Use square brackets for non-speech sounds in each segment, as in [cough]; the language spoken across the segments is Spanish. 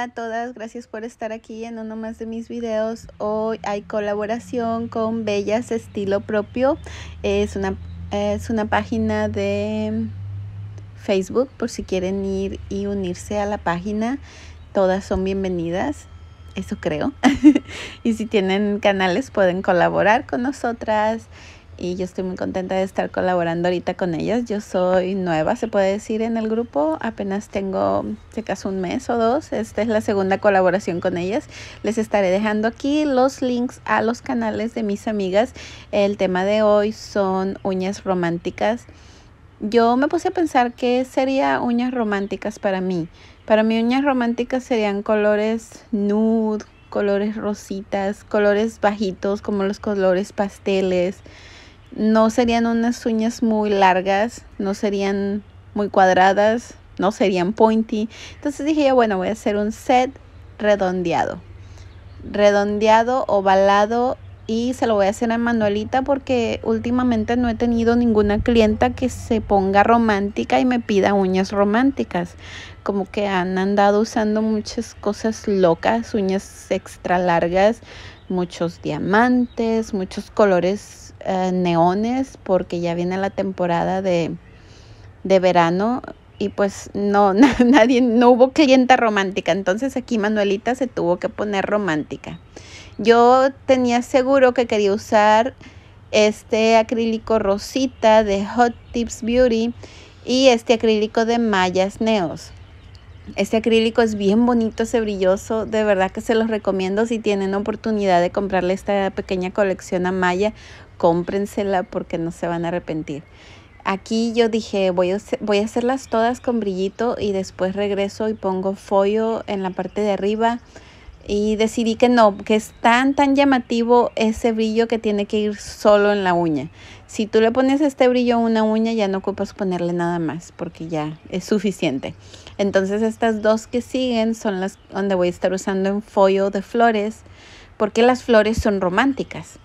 Hola a todas, gracias por estar aquí en uno más de mis videos. Hoy hay colaboración con Bellas Estilo Propio. Es una, es una página de Facebook por si quieren ir y unirse a la página. Todas son bienvenidas, eso creo. [laughs] y si tienen canales pueden colaborar con nosotras y yo estoy muy contenta de estar colaborando ahorita con ellas. Yo soy nueva, se puede decir, en el grupo. Apenas tengo, se acaso, un mes o dos. Esta es la segunda colaboración con ellas. Les estaré dejando aquí los links a los canales de mis amigas. El tema de hoy son uñas románticas. Yo me puse a pensar qué sería uñas románticas para mí. Para mí uñas románticas serían colores nude, colores rositas, colores bajitos como los colores pasteles no serían unas uñas muy largas, no serían muy cuadradas, no serían pointy. Entonces dije yo, bueno, voy a hacer un set redondeado. Redondeado, ovalado y se lo voy a hacer a Manuelita porque últimamente no he tenido ninguna clienta que se ponga romántica y me pida uñas románticas. Como que han andado usando muchas cosas locas, uñas extra largas, muchos diamantes, muchos colores eh, neones porque ya viene la temporada de, de verano y pues no [laughs] nadie no hubo clienta romántica entonces aquí Manuelita se tuvo que poner romántica yo tenía seguro que quería usar este acrílico rosita de Hot Tips Beauty y este acrílico de Mayas Neos. Este acrílico es bien bonito, ese brilloso, de verdad que se los recomiendo si tienen oportunidad de comprarle esta pequeña colección a Maya, cómprensela porque no se van a arrepentir. Aquí yo dije, voy a, voy a hacerlas todas con brillito y después regreso y pongo follo en la parte de arriba y decidí que no, que es tan tan llamativo ese brillo que tiene que ir solo en la uña. Si tú le pones este brillo a una uña ya no ocupas ponerle nada más porque ya es suficiente. Entonces estas dos que siguen son las donde voy a estar usando en follo de flores porque las flores son románticas.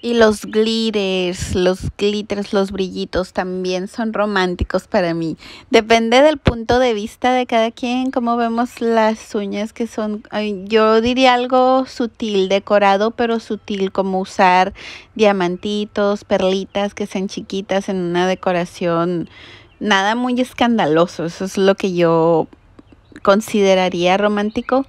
Y los glitters, los glitters, los brillitos también son románticos para mí. Depende del punto de vista de cada quien, cómo vemos las uñas que son, yo diría algo sutil, decorado pero sutil, como usar diamantitos, perlitas que sean chiquitas en una decoración, nada muy escandaloso, eso es lo que yo consideraría romántico.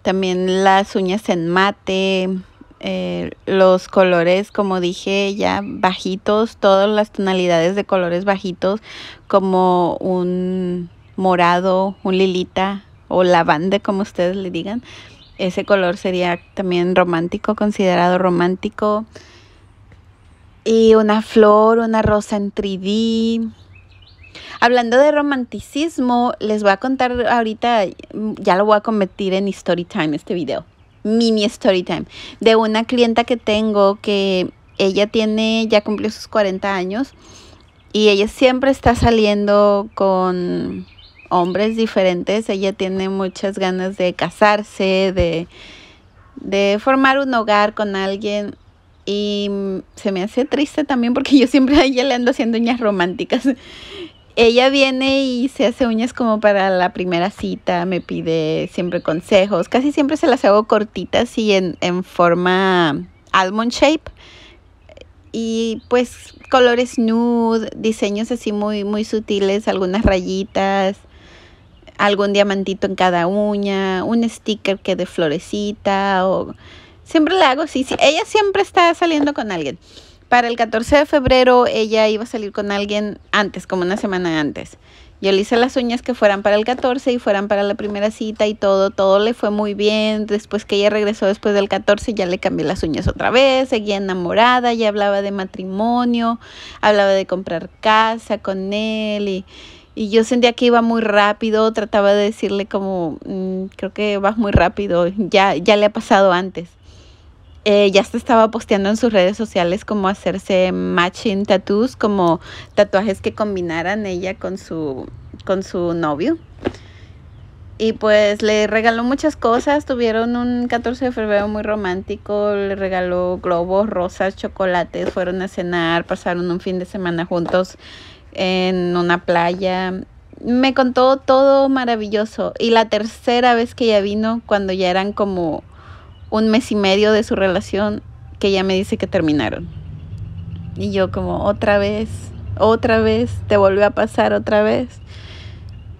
También las uñas en mate, eh, los colores, como dije ya, bajitos, todas las tonalidades de colores bajitos, como un morado, un lilita o lavande, como ustedes le digan. Ese color sería también romántico, considerado romántico. Y una flor, una rosa en 3D. Hablando de romanticismo, les voy a contar ahorita, ya lo voy a convertir en story time este video mini story time de una clienta que tengo que ella tiene, ya cumplió sus 40 años y ella siempre está saliendo con hombres diferentes. Ella tiene muchas ganas de casarse, de, de formar un hogar con alguien. Y se me hace triste también porque [laughs] yo siempre a ella le ando haciendo uñas románticas ella viene y se hace uñas como para la primera cita, me pide siempre consejos, casi siempre se las hago cortitas y en, forma almond shape y pues colores nude, diseños así muy muy sutiles, algunas rayitas, algún diamantito en cada uña, un sticker que de florecita o siempre la hago sí, ella siempre está saliendo con alguien para el 14 de febrero ella iba a salir con alguien antes, como una semana antes. Yo le hice las uñas que fueran para el 14 y fueran para la primera cita y todo, todo le fue muy bien. Después que ella regresó después del 14 ya le cambié las uñas otra vez, seguía enamorada, ya hablaba de matrimonio, hablaba de comprar casa con él y, y yo sentía que iba muy rápido, trataba de decirle como, mm, creo que vas muy rápido, ya, ya le ha pasado antes. Eh, ya se estaba posteando en sus redes sociales cómo hacerse matching tattoos, como tatuajes que combinaran ella con su, con su novio. Y pues le regaló muchas cosas, tuvieron un 14 de febrero muy romántico, le regaló globos, rosas, chocolates, fueron a cenar, pasaron un fin de semana juntos en una playa. Me contó todo maravilloso. Y la tercera vez que ella vino, cuando ya eran como un mes y medio de su relación que ya me dice que terminaron. Y yo como otra vez, otra vez, te volvió a pasar otra vez.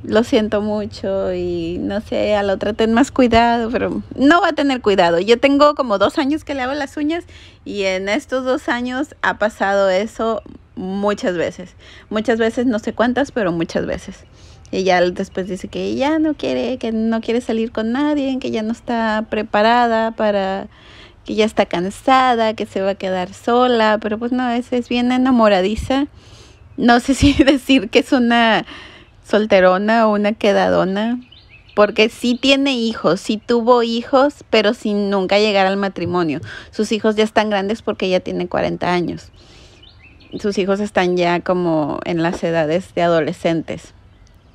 Lo siento mucho y no sé, a la otra ten más cuidado, pero no va a tener cuidado. Yo tengo como dos años que le hago las uñas y en estos dos años ha pasado eso muchas veces. Muchas veces, no sé cuántas, pero muchas veces. Ella después dice que ya no quiere, que no quiere salir con nadie, que ya no está preparada para, que ya está cansada, que se va a quedar sola, pero pues no, es bien enamoradiza. No sé [laughs] si decir que es una solterona o una quedadona, porque sí tiene hijos, sí tuvo hijos, pero sin nunca llegar al matrimonio. Sus hijos ya están grandes porque ella tiene 40 años. Sus hijos están ya como en las edades de adolescentes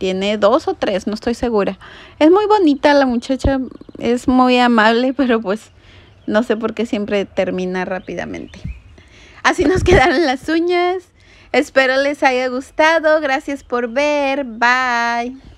tiene dos o tres, no estoy segura. Es muy bonita la muchacha, es muy amable, [laughs] pero pues no sé por qué siempre termina rápidamente. Así nos [laughs] quedaron las uñas. Espero les haya gustado. Gracias por ver. Bye.